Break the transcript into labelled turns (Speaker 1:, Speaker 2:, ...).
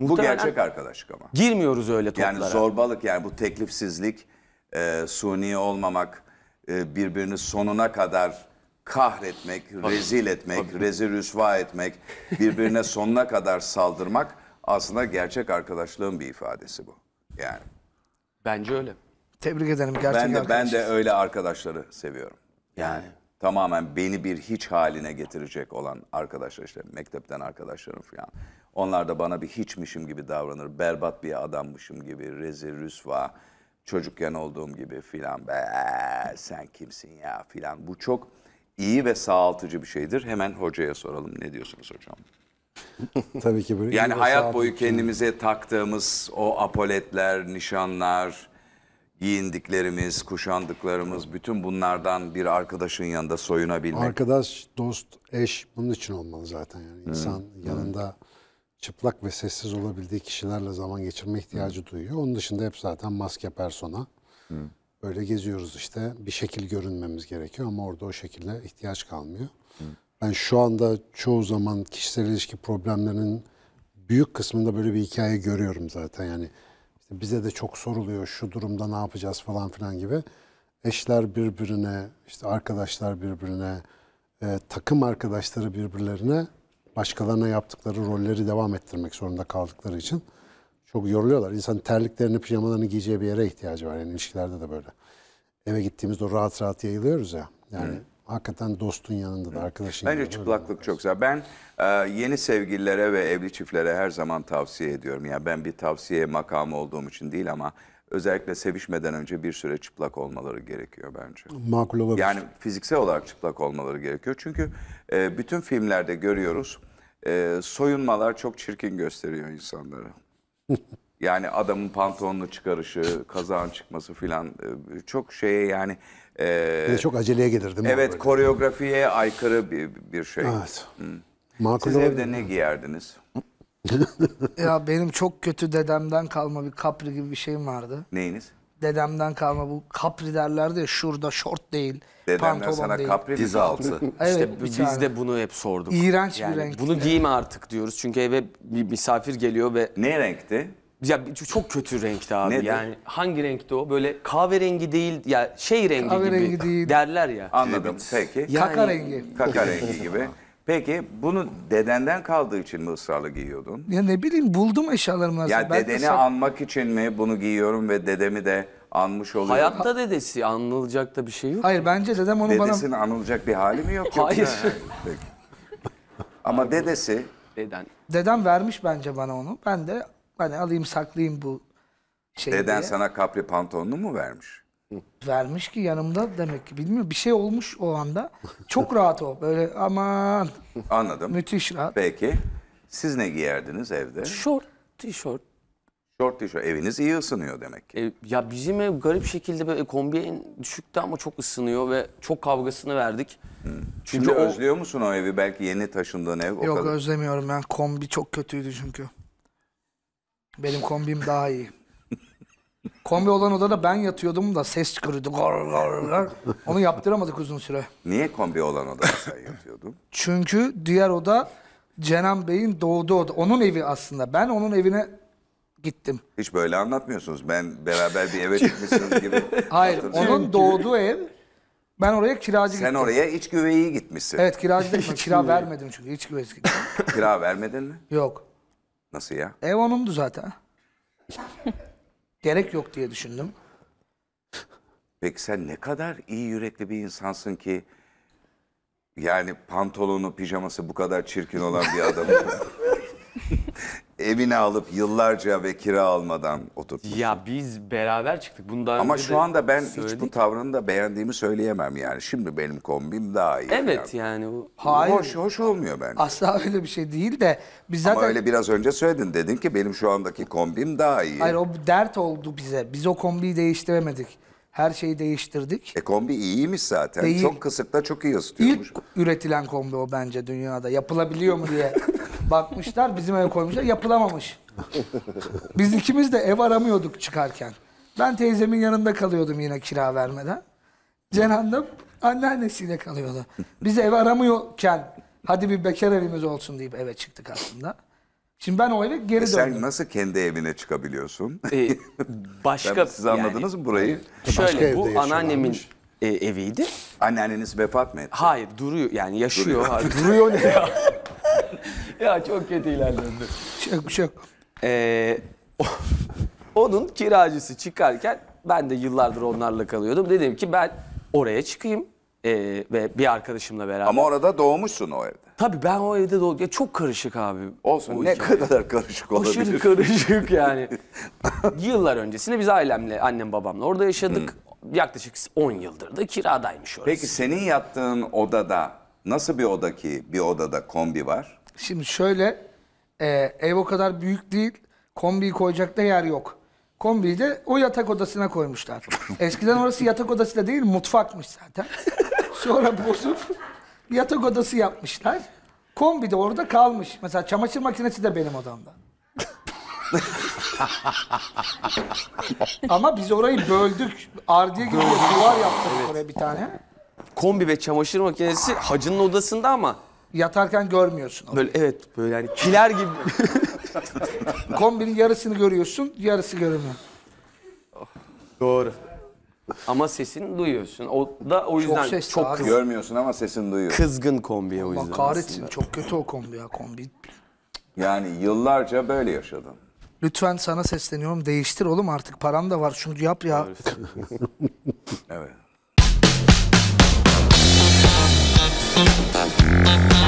Speaker 1: Bu gerçek arkadaşlık ama. Girmiyoruz öyle toplara. Yani zorbalık yani bu teklifsizlik, e, suni olmamak, e, birbirini sonuna kadar kahretmek, rezil etmek, rezil rüsva etmek, birbirine sonuna kadar saldırmak aslında gerçek arkadaşlığın bir ifadesi bu.
Speaker 2: Yani. Bence öyle. Tebrik ederim gerçek ben de, arkadaşlar. Ben de öyle
Speaker 1: arkadaşları seviyorum. Yani tamamen beni bir hiç haline getirecek olan arkadaşlar işte mektepten arkadaşlarım falan. Onlar da bana bir hiçmişim gibi davranır. Berbat bir adammışım gibi, rezil rüsva, çocukken olduğum gibi filan. Be sen kimsin ya filan. Bu çok iyi ve sağaltıcı bir şeydir. Hemen hocaya soralım. Ne diyorsunuz hocam?
Speaker 3: Tabii ki böyle. Yani hayat boyu şey.
Speaker 1: kendimize taktığımız o apoletler, nişanlar, giyindiklerimiz, kuşandıklarımız bütün bunlardan bir arkadaşın yanında soyunabilmek.
Speaker 3: Arkadaş, dost, eş bunun için olmalı zaten. Yani insan hmm. yanında çıplak ve sessiz olabildiği kişilerle zaman geçirme ihtiyacı hmm. duyuyor. Onun dışında hep zaten maske persona. Hmm. Böyle geziyoruz işte. Bir şekil görünmemiz gerekiyor ama orada o şekilde ihtiyaç kalmıyor. Hmm. Ben şu anda çoğu zaman kişisel ilişki problemlerinin büyük kısmında böyle bir hikaye görüyorum zaten. Yani işte bize de çok soruluyor şu durumda ne yapacağız falan filan gibi. Eşler birbirine, işte arkadaşlar birbirine, e, takım arkadaşları birbirlerine başkalarına yaptıkları rolleri devam ettirmek zorunda kaldıkları için çok yoruluyorlar. İnsan terliklerini, pijamalarını giyeceği bir yere ihtiyacı var. Yani ilişkilerde de böyle. Eve gittiğimizde rahat rahat yayılıyoruz ya. Yani Hı. Hakikaten dostun yanında da arkadaşın Bence
Speaker 1: yanında. çıplaklık çok güzel. Ben e, yeni sevgililere ve evli çiftlere her zaman tavsiye ediyorum. Yani ben bir tavsiye makamı olduğum için değil ama özellikle sevişmeden önce bir süre çıplak olmaları gerekiyor bence. Makul olabilir. Yani fiziksel olarak çıplak olmaları gerekiyor. Çünkü e, bütün filmlerde görüyoruz e, soyunmalar çok çirkin gösteriyor insanları. Yani adamın pantolonunu çıkarışı, kazağın çıkması filan e, çok şeye yani... E, bir de
Speaker 3: çok aceleye gelir değil mi? Evet, böyle?
Speaker 1: koreografiye aykırı bir, bir şey. Evet.
Speaker 2: Hmm. Siz evde ne
Speaker 1: giyerdiniz? ya
Speaker 2: benim çok kötü dedemden kalma bir kapri gibi bir şeyim vardı. Neyiniz? Dedemden kalma bu kapri derlerdi ya şurada şort değil, Dedemden pantolon sana değil. kapri diz altı. evet, işte biz de
Speaker 3: bunu hep sorduk. İğrenç yani bir renk. Bunu giyme artık diyoruz çünkü eve bir misafir geliyor ve... Ne renkti? Ya çok kötü renkti abi Nedir? yani. Hangi renkti o? Böyle kahverengi değil ya şey rengi Kahverengi gibi değil. derler ya. Anladım peki. Yani- Kaka rengi. Kaka rengi
Speaker 1: gibi. Peki bunu dedenden kaldığı için mi ısrarlı giyiyordun?
Speaker 2: Ya ne bileyim buldum eşyalarımı nasıl. Ya Ben dedeni mesela-
Speaker 1: anmak için mi bunu giyiyorum ve dedemi de anmış oluyorum? Hayatta
Speaker 3: dedesi anılacak da bir şey yok. Hayır
Speaker 2: bence dedem onu bana... Dedesinin
Speaker 3: anılacak bir hali mi yok? Hayır. Peki. Ama dedesi Deden.
Speaker 2: Dedem vermiş bence bana onu. Ben de Hani alayım saklayayım bu
Speaker 1: şeyi Deden diye. sana kapri pantolonunu mu vermiş?
Speaker 2: Vermiş ki yanımda demek ki bilmiyorum bir şey olmuş o anda. Çok rahat o böyle aman.
Speaker 1: Anladım. Müthiş rahat. Peki. Siz ne giyerdiniz evde? Şort,
Speaker 3: tişört. Şort, tişört. Eviniz iyi ısınıyor demek ki. E, ya bizim ev garip şekilde böyle kombi en düşükte ama çok ısınıyor ve çok kavgasını verdik. Hmm.
Speaker 2: Çünkü Şimdi o-
Speaker 1: özlüyor musun o evi? Belki yeni taşındığın ev. o Yok kadar-
Speaker 2: özlemiyorum ben kombi çok kötüydü çünkü. Benim kombim daha iyi. Kombi olan odada ben yatıyordum da ses çıkarıyordu. Gar, gar, gar. Onu yaptıramadık uzun süre.
Speaker 1: Niye kombi olan odada sen yatıyordun?
Speaker 2: Çünkü diğer oda Cenan Bey'in doğduğu oda. Onun evi aslında. Ben onun evine gittim.
Speaker 1: Hiç böyle anlatmıyorsunuz. Ben beraber bir eve çıkmışsınız gibi.
Speaker 2: Hayır, onun doğduğu ev. Ben oraya kiracı Sen gittim. oraya iç güveyi
Speaker 1: gitmişsin. Evet kiracı gittim. Kira vermedim
Speaker 2: çünkü iç güveysi gittim.
Speaker 1: Kira vermedin mi? Yok. Nasıl ya?
Speaker 2: Ev onundu zaten. Gerek yok diye düşündüm.
Speaker 1: Peki sen ne kadar iyi yürekli bir insansın ki yani pantolonu, pijaması bu kadar çirkin olan bir adamı evine alıp yıllarca ve kira almadan oturtmuşsun. Ya biz
Speaker 3: beraber çıktık. Bundan Ama şu anda ben
Speaker 1: hiç bu tavrını da beğendiğimi söyleyemem yani. Şimdi benim kombim daha iyi. Evet falan. yani. O... Hayır. Hoş, hoş olmuyor bence. Asla öyle bir şey değil de biz zaten... Ama öyle biraz önce söyledin. Dedin ki benim şu andaki kombim daha iyi. Hayır o
Speaker 2: dert oldu bize. Biz o kombiyi değiştiremedik. Her şeyi değiştirdik.
Speaker 1: E kombi iyiymiş zaten. Değil. Çok kısıkta çok iyi ısıtıyormuş.
Speaker 2: İlk üretilen kombi o bence dünyada. Yapılabiliyor mu diye. Bakmışlar bizim eve koymuşlar yapılamamış. Biz ikimiz de ev aramıyorduk çıkarken. Ben teyzemin yanında kalıyordum yine kira vermeden. Cenan da anneannesiyle kalıyordu. Biz ev aramıyorken hadi bir bekar evimiz olsun deyip eve çıktık aslında. Şimdi ben o eve geri e döndüm. Sen
Speaker 1: nasıl kendi evine çıkabiliyorsun? Ee, başka siz anladınız yani, mı burayı? Şöyle başka bu anneannemin
Speaker 3: e, eviydi. Anneanneniz vefat mı etti? Hayır duruyor yani yaşıyor. Duruyor, duruyor ne ya? ya çok kötü ilerledi. Çok çok. Şey ee, onun kiracısı çıkarken ben de yıllardır onlarla kalıyordum. Dedim ki ben oraya çıkayım e, ve bir arkadaşımla beraber. Ama orada doğmuşsun o evde. Tabii ben o evde doğdum. Ya çok karışık abi. Olsun ne kadar karışık olabilir. Aşırı karışık yani. Yıllar öncesinde biz ailemle, annem babamla orada yaşadık. Hı.
Speaker 2: Yaklaşık 10 yıldır da kiradaymış orası. Peki
Speaker 3: senin yattığın odada nasıl bir
Speaker 1: odaki bir odada kombi var?
Speaker 2: Şimdi şöyle e, ev o kadar büyük değil. Kombiyi koyacak da yer yok. Kombiyi de o yatak odasına koymuşlar. Eskiden orası yatak odası da değil mutfakmış zaten. Sonra bozup yatak odası yapmışlar. Kombi de orada kalmış. Mesela çamaşır makinesi de benim odamda. Ama biz orayı böldük. Ardiye gibi duvar
Speaker 3: yaptık oraya bir tane. Kombi ve çamaşır makinesi hacının odasında ama
Speaker 2: Yatarken görmüyorsun. onu. Böyle
Speaker 3: evet böyle yani kiler gibi.
Speaker 2: Kombinin yarısını görüyorsun, yarısı görünmüyor. Doğru. Ama sesini
Speaker 3: duyuyorsun. O da o yüzden çok, ses çok Görmüyorsun ama sesini duyuyorsun. kızgın kombiye
Speaker 1: o yüzden. Bak kahretsin. Çok
Speaker 2: kötü o kombi ya kombi.
Speaker 1: Yani yıllarca böyle yaşadım.
Speaker 2: Lütfen sana sesleniyorum değiştir oğlum artık param da var şunu yap ya. Evet.
Speaker 3: Bye.